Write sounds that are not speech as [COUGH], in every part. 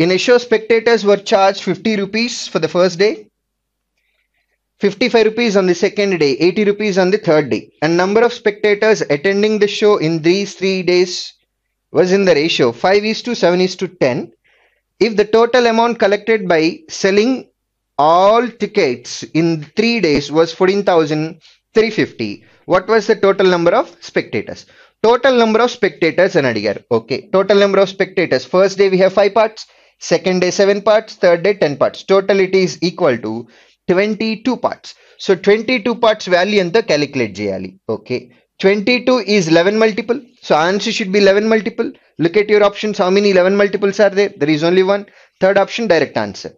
In show, spectators were charged 50 rupees for the first day, 55 rupees on the second day, 80 rupees on the third day. And number of spectators attending the show in these three days was in the ratio 5 is to 7 is to 10. If the total amount collected by selling all tickets in three days was 14,350, what was the total number of spectators? Total number of spectators and year. Okay, total number of spectators. First day we have five parts second day 7 parts, third day 10 parts. Total it is equal to 22 parts. So 22 parts value and the calculate jali. Okay. 22 is 11 multiple. So answer should be 11 multiple. Look at your options. How many 11 multiples are there? There is only one. Third option direct answer.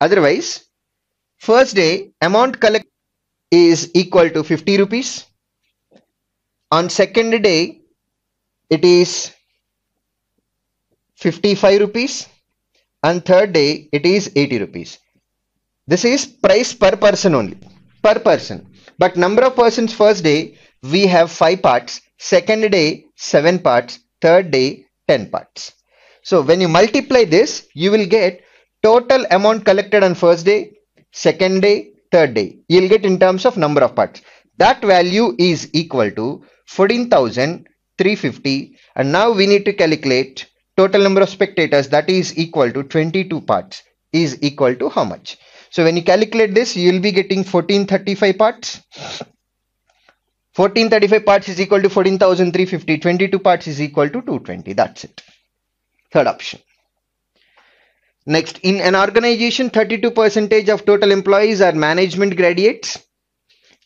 Otherwise, first day amount collect is equal to 50 rupees. On second day, it is 55 rupees and third day it is 80 rupees this is price per person only per person but number of persons first day we have five parts second day seven parts third day 10 parts so when you multiply this you will get total amount collected on first day second day third day you'll get in terms of number of parts that value is equal to 14350 and now we need to calculate total number of spectators that is equal to 22 parts is equal to how much so when you calculate this you will be getting 1435 parts 1435 parts is equal to 14350 22 parts is equal to 220 that's it third option next in an organization 32 percentage of total employees are management graduates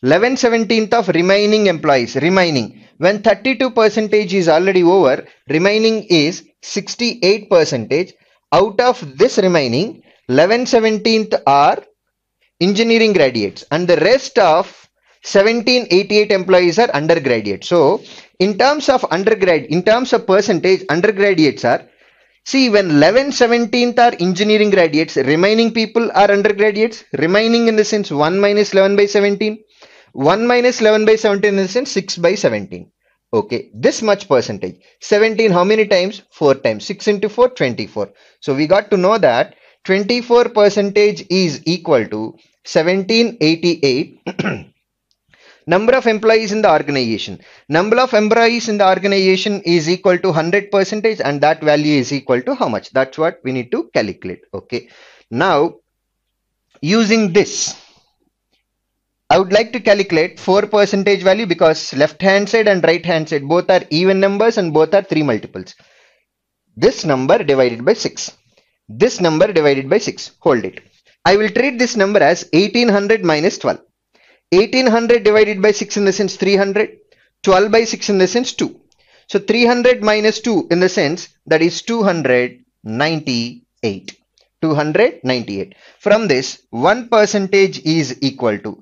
11 17th of remaining employees remaining when 32 percentage is already over remaining is 68 percentage out of this remaining 11 17th are engineering graduates and the rest of 1788 employees are undergraduates so in terms of undergrad in terms of percentage undergraduates are see when 11 17th are engineering graduates remaining people are undergraduates remaining in the sense 1 minus 11 by 17 1 minus 11 by 17 in the sense 6 by 17 okay this much percentage 17 how many times 4 times 6 into 4 24 so we got to know that 24 percentage is equal to 1788 [CLEARS THROAT] number of employees in the organization number of employees in the organization is equal to 100 percentage and that value is equal to how much that's what we need to calculate okay now using this I would like to calculate 4 percentage value because left hand side and right hand side both are even numbers and both are 3 multiples. This number divided by 6. This number divided by 6. Hold it. I will treat this number as 1800 minus 12. 1800 divided by 6 in the sense 300. 12 by 6 in the sense 2. So 300 minus 2 in the sense that is 298. 298. From this 1 percentage is equal to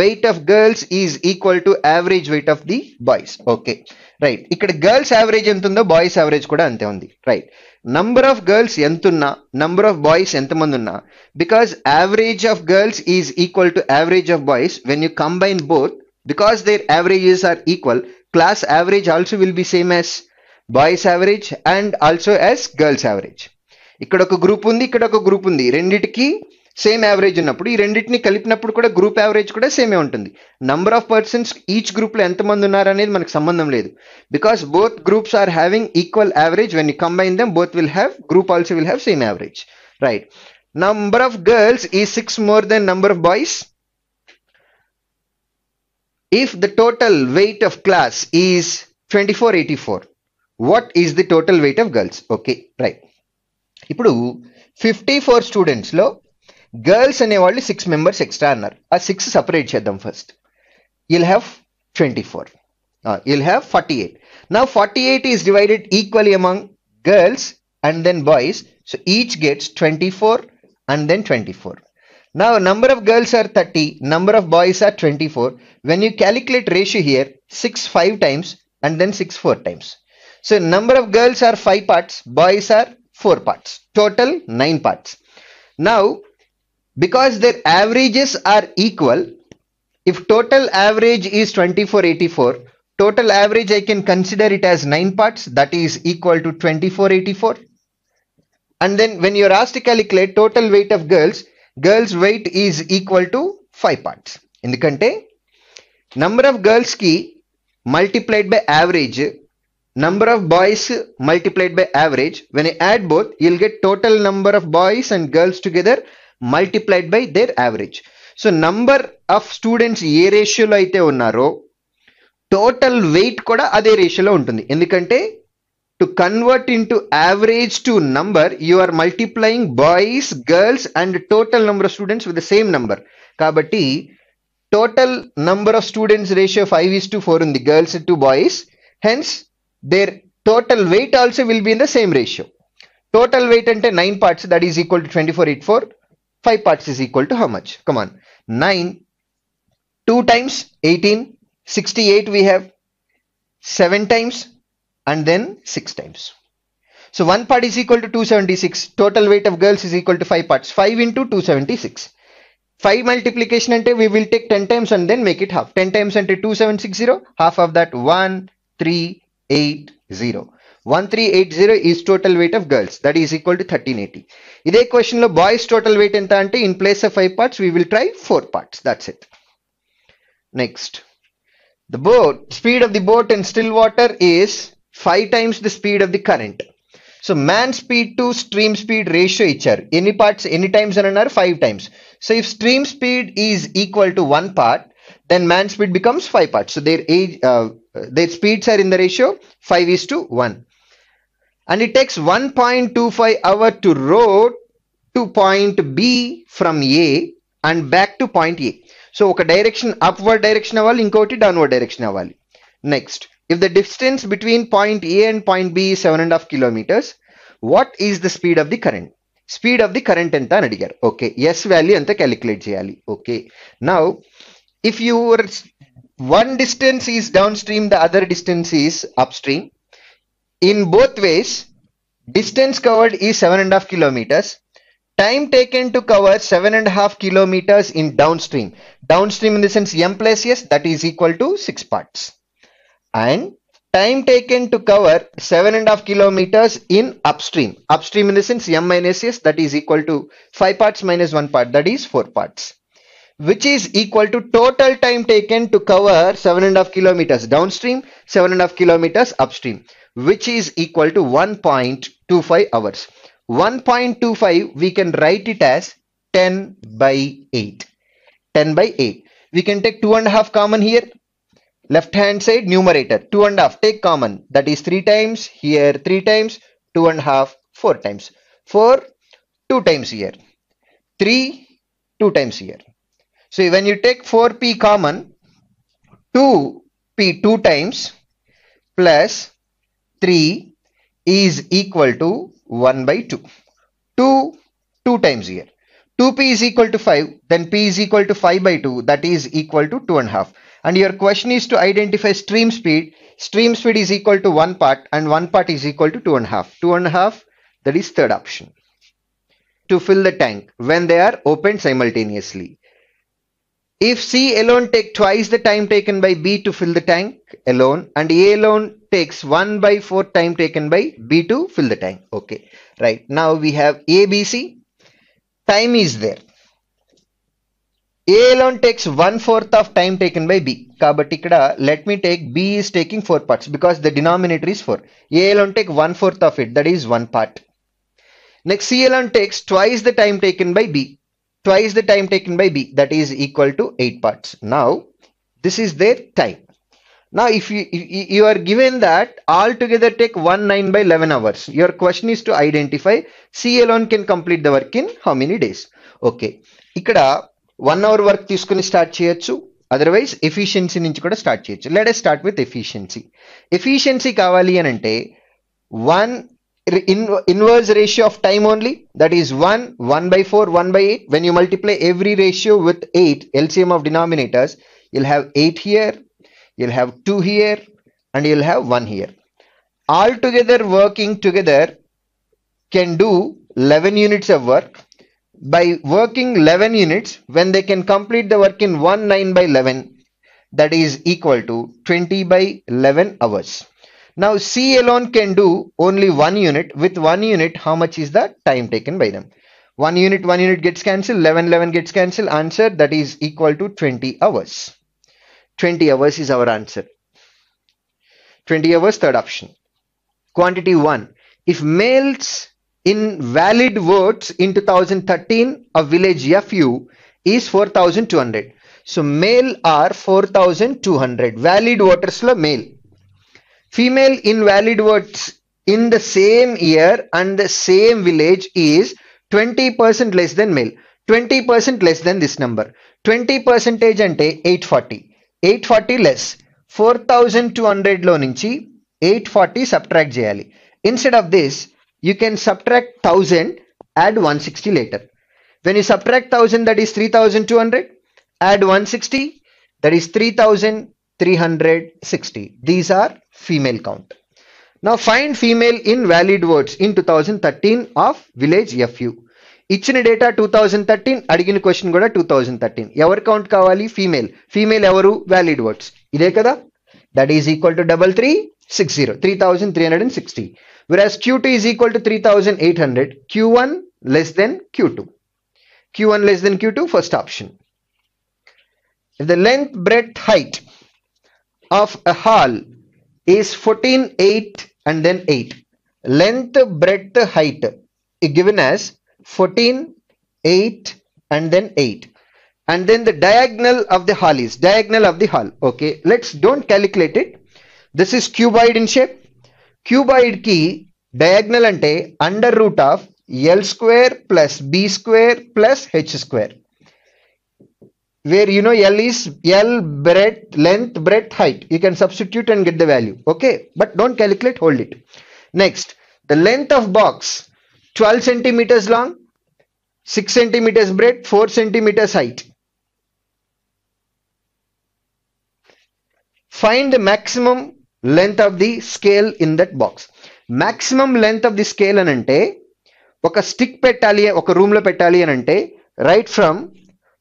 weight of girls is equal to average weight of the boys okay right ఇక్కడ girls average ఎంత ఉందో boys average కూడా అంతే ఉంది right number of girls ఎంత ఉన్నా number of boys ఎంతమంది ఉన్నా because average of girls is equal to average of boys when you combine both because their averages are equal class average also will be same as boys average and also as girls average ఇక్కడ ఒక group ఉంది ఇక్కడ ఒక group ఉంది రెండిటికి same average ఉన్నప్పుడు ఈ రెండింటిని కలిపినప్పుడు కూడా గ్రూప్ యావరేజ్ కూడా సేమే ఉంటుంది నంబర్ ఆఫ్ పర్సన్స్ ఈచ్ గ్రూప్లో ఎంతమంది ఉన్నారనేది మనకు సంబంధం లేదు because both groups are having equal average when you combine them both will have group also will have same average right number of girls is six more than number of boys if the total weight of class is 2484 what is the total weight of girls okay right ఇప్పుడు fifty four స్టూడెంట్స్లో girls and you only 6 members extra are 6 separate cheddam first you'll have 24 now ah, you'll have 48 now 48 is divided equally among girls and then boys so each gets 24 and then 24 now number of girls are 30 number of boys are 24 when you calculate ratio here 6 5 times and then 6 4 times so number of girls are 5 parts boys are 4 parts total 9 parts now because their averages are equal if total average is 2484 total average I can consider it as 9 parts that is equal to 2484 and then when you're asked to calculate total weight of girls girls weight is equal to 5 parts In the country number of girls ki multiplied by average number of boys multiplied by average when I add both you'll get total number of boys and girls together multiplied by their average. So number of students A ratio lo aite unnaro, total weight koda ade ratio lo untundi. Indi kante, to convert into average to number, you are multiplying boys, girls and total number of students with the same number. Kabati, total number of students ratio 5 is to 4 in the girls to boys. Hence, their total weight also will be in the same ratio. Total weight ante 9 parts that is equal to 2484. 5 parts is equal to how much? Come on. 9, 2 times 18, 68 we have, 7 times and then 6 times. So 1 part is equal to 276. Total weight of girls is equal to 5 parts. 5 into 276. 5 multiplication and we will take 10 times and then make it half. 10 times ante 2760. Half of that 1, 3, 1380 is total weight of girls that is equal to 1380. In this question, lo boys total weight in, ante, in place of 5 parts, we will try 4 parts. That's it. Next, the boat speed of the boat in still water is 5 times the speed of the current. So, man speed to stream speed ratio HR. Any parts, any times in another 5 times. So, if stream speed is equal to 1 part, then man speed becomes 5 parts. So, their age, uh, the speeds are in the ratio 5 is to 1 and it takes 1.25 hour to row to point b from a and back to point a so okay direction upward direction of all inkoti downward direction of all next if the distance between point a and point b is seven and a half kilometers what is the speed of the current speed of the current and then okay yes value and the calculate okay now if you were one distance is downstream the other distance is upstream in both ways distance covered is seven and a half kilometers time taken to cover seven and a half kilometers in downstream downstream in the sense m plus s that is equal to six parts and time taken to cover seven and a half kilometers in upstream upstream in the sense m minus s that is equal to five parts minus one part that is four parts which is equal to total time taken to cover seven and a half kilometers downstream, seven and a half kilometers upstream, which is equal to 1.25 hours. 1.25 we can write it as 10 by 8. 10 by 8. We can take two and a half common here. Left hand side numerator two and a half take common that is three times here three times four times four two times here three two times here so when you take 4p common, 2p 2 times plus 3 is equal to 1 by 2. 2, 2 times here. 2p is equal to 5, then p is equal to 5 by 2, that is equal to 2 and half. And your question is to identify stream speed. Stream speed is equal to 1 part and 1 part is equal to 2 and half. 2 and half, that is third option. To fill the tank when they are opened simultaneously. If C alone take twice the time taken by B to fill the tank alone and A alone takes 1 by 4 time taken by B to fill the tank. Okay, right. Now we have ABC. Time is there. A alone takes 1 fourth of time taken by B. let me take B is taking 4 parts because the denominator is 4. A alone take 1 fourth of it that is 1 part. Next C alone takes twice the time taken by B twice the time taken by B that is equal to 8 parts. Now this is their time. Now if you, if you are given that all together take 1 9 by 11 hours. Your question is to identify C alone can complete the work in how many days. Okay ఇక్కడ one hour work తీసుకుని start చేయొచ్చు otherwise efficiency నుంచి కూడా start చేయొచ్చు let start with efficiency efficiency కావాలి అని అంటే one in inverse ratio of time only that is 1 1 by 4 1 by 8 when you multiply every ratio with 8 lcm of denominators you'll have 8 here you'll have 2 here and you'll have 1 here all together working together can do 11 units of work by working 11 units when they can complete the work in 1 9 by 11 that is equal to 20 by 11 hours now C alone can do only one unit. With one unit, how much is the time taken by them? One unit, one unit gets cancelled, 11, 11 gets cancelled. Answer that is equal to 20 hours. 20 hours is our answer. 20 hours, third option. Quantity 1. If males in valid votes in 2013 a village FU is 4200. So male are 4200. Valid voters So male female invalid votes in the same year and the same village is 20% less than male. 20% less than this number. 20 percentage ante 840. 840 less. 4200 lo ninchi 840 subtract jayali. Instead of this, you can subtract 1000 add 160 later. When you subtract 1000 that is 3200. Add 160 that is 3360. These are female count. Now find female in valid words in 2013 of village FU. ఇచ్చిన data two thousand thirteen అడిగిన question కూడా two thousand thirteen ఎవరు count కావాలి female female ఎవరు valid words ఇదే కదా that is equal whereas Q2 is equal to 3800, Q1 less than Q2. Q1 less than Q2, first option. If the length, breadth, height of a hall is 14, 8 and then 8. Length, breadth, height given as 14, 8 and then 8. And then the diagonal of the hall is diagonal of the hall. Okay, let's don't calculate it. This is cuboid in shape. Cuboid key diagonal ante under root of L square plus B square plus H square where you know L is L breadth, length, breadth, height. You can substitute and get the value. Okay, but don't calculate, hold it. Next, the length of box 12 centimeters long, 6 centimeters breadth, 4 centimeters height. Find the maximum length of the scale in that box. Maximum length of the scale అని అంటే ఒక stick పెట్టాలి room రూమ్లో petali అని అంటే right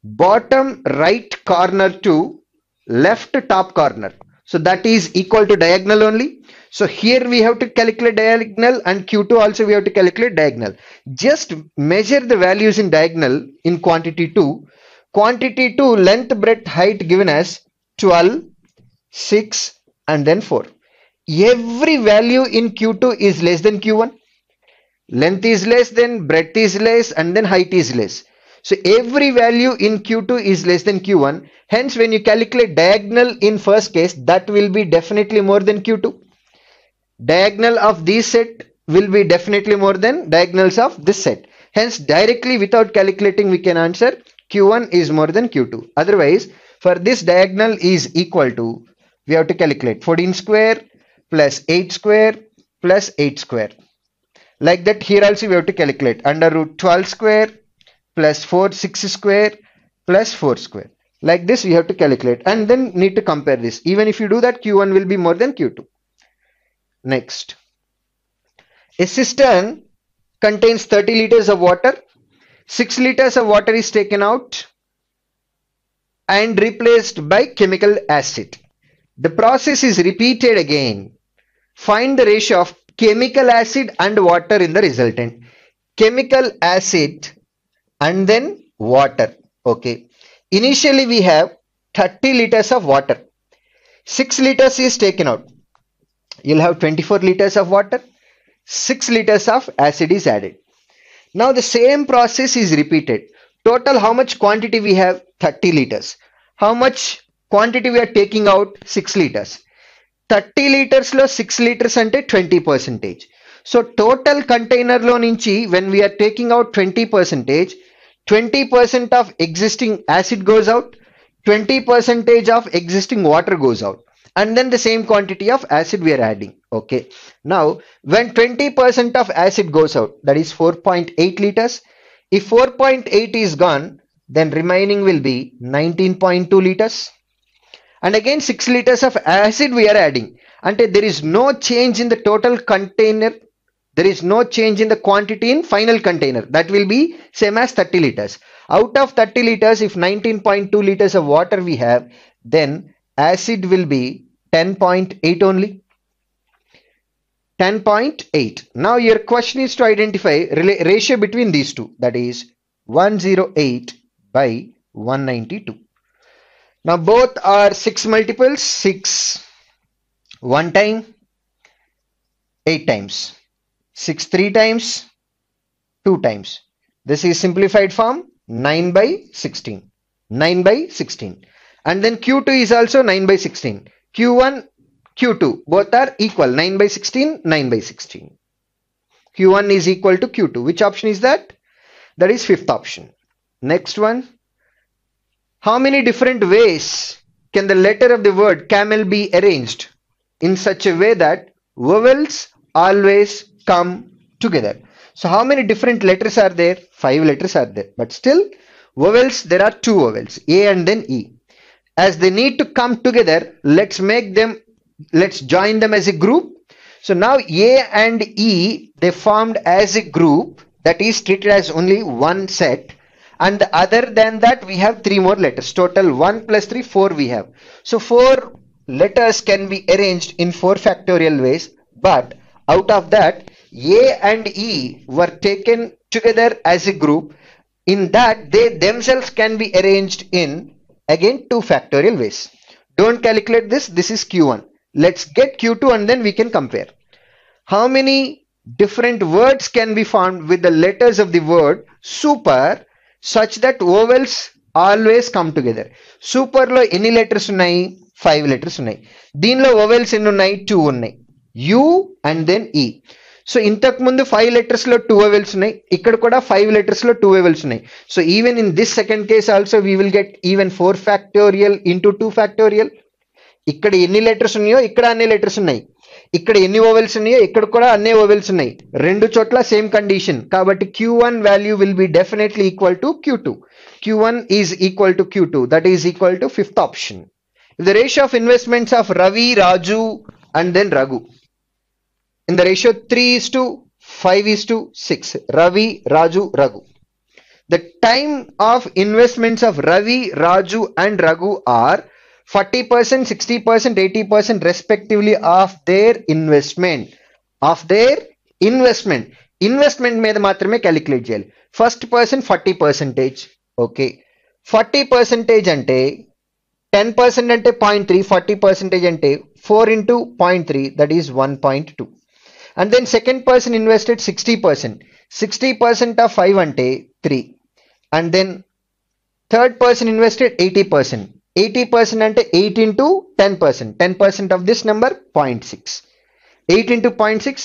bottom right corner to left top corner so that is equal to diagonal only so here we have to calculate diagonal and q2 also we have to calculate diagonal just measure the values in diagonal in quantity 2 quantity 2 length breadth height given as 12 6 and then 4 every value in q2 is less than q1 length is less than breadth is less and then height is less so every value in Q2 is less than Q1. Hence, when you calculate diagonal in first case, that will be definitely more than Q2. Diagonal of this set will be definitely more than diagonals of this set. Hence, directly without calculating, we can answer Q1 is more than Q2. Otherwise, for this diagonal is equal to, we have to calculate 14 square plus 8 square plus 8 square. Like that, here also we have to calculate under root 12 square plus 4 6 square plus 4 square like this We have to calculate and then need to compare this even if you do that q1 will be more than q2 next a cistern contains 30 liters of water 6 liters of water is taken out and replaced by chemical acid the process is repeated again find the ratio of chemical acid and water in the resultant chemical acid and then water okay initially we have 30 liters of water 6 liters is taken out you'll have 24 liters of water 6 liters of acid is added now the same process is repeated total how much quantity we have 30 liters how much quantity we are taking out 6 liters 30 liters lo 6 liters ante 20 percentage so total container lo nunchi when we are taking out 20 percentage 20% of existing acid goes out 20 percentage of existing water goes out and then the same quantity of acid we are adding okay now when 20 percent of acid goes out that is 4.8 liters if 4.8 is gone then remaining will be 19.2 liters and again 6 liters of acid we are adding and there is no change in the total container there is no change in the quantity in final container. That will be same as 30 liters. Out of 30 liters, if 19.2 liters of water we have, then acid will be 10.8 only. 10.8. Now your question is to identify ratio between these two. That is 108 by 192. Now both are 6 multiples, 6, 1 time, 8 times. 6 3 times 2 times. This is simplified form 9 by 16. 9 by 16. And then Q2 is also 9 by 16. Q1, Q2 both are equal 9 by 16, 9 by 16. Q1 is equal to Q2. Which option is that? That is fifth option. Next one. How many different ways can the letter of the word camel be arranged in such a way that vowels always come together. So how many different letters are there? Five letters are there. But still, vowels, there are two vowels, A and then E. As they need to come together, let's make them, let's join them as a group. So now A and E, they formed as a group that is treated as only one set. And other than that, we have three more letters. Total 1 plus 3, 4 we have. So 4 letters can be arranged in 4 factorial ways. But out of that, a and E were taken together as a group in that they themselves can be arranged in again two factorial ways. Don't calculate this. This is Q1. Let's get Q2 and then we can compare. How many different words can be formed with the letters of the word super such that vowels always come together? Super lo any letters letters five letters letters ఉన్నాయి lo vowels ఎన్ని ఉన్నాయి two ఉన్నాయి U and then E. So ఇంతకు ముందు five లెటర్స్లో two vowels ఉన్నాయి ఇక్కడ కూడా five లెటర్స్లో two vowels ఉన్నాయి so even in this second case also we will get even four factorial into two factorial ఇక్కడ ఎన్ని లెటర్స్ ఉన్నాయో ఇక్కడ అన్ని లెటర్స్ ఉన్నాయి ఇక్కడ ఎన్ని ఓవెల్స్ ఉన్నాయో ఇక్కడ కూడా అన్ని ఓవెల్స్ ఉన్నాయి రెండు చోట్ల సేమ్ కండిషన్ కాబట్టి Q one value will be definitely equal to Q two Q one is equal to Q two that is equal to fifth option the ratio of investments of Ravi Raju and then Raghu in the ratio 3 is to 5 is to 6 Ravi Raju Raghu the time of investments of Ravi Raju and Raghu are 40% 60% 80% respectively of their investment of their investment investment మీద the calculate చేయాలి calculate percent First person forty percentage, okay. Forty percentage ante, ten percent ante forty percentage అంటే four into point three that is and then second person invested 60% 60% of 5 అంటే 3 and then third person invested 80% 80% percent and 8 into 10% 10% of this number 0.6 8 into 0.6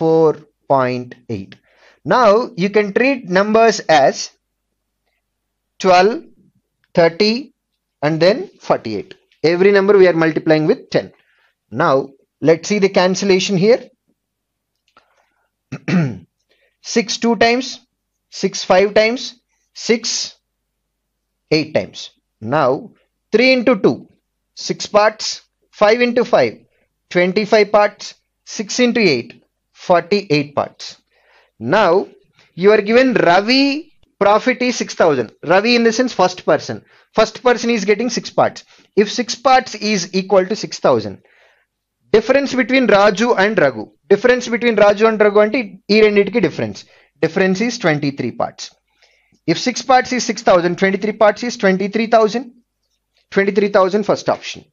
4.8 now you can treat numbers as 12 30 and then 48 every number we are multiplying with 10 now let's see the cancellation here [CLEARS THROAT] 6 2 times, 6 5 times, 6 8 times. Now 3 into 2, 6 parts, 5 into 5, 25 parts, 6 into 8, 48 parts. Now you are given Ravi profit is 6000 ravi in the sense first person first person is getting six parts if six parts is equal to 6000 difference between raju and ragu difference between Raju and Raghu అంటే ఈ రెండింటికి difference difference is twenty three parts if six parts is six thousand twenty three parts is twenty three thousand twenty three thousand first option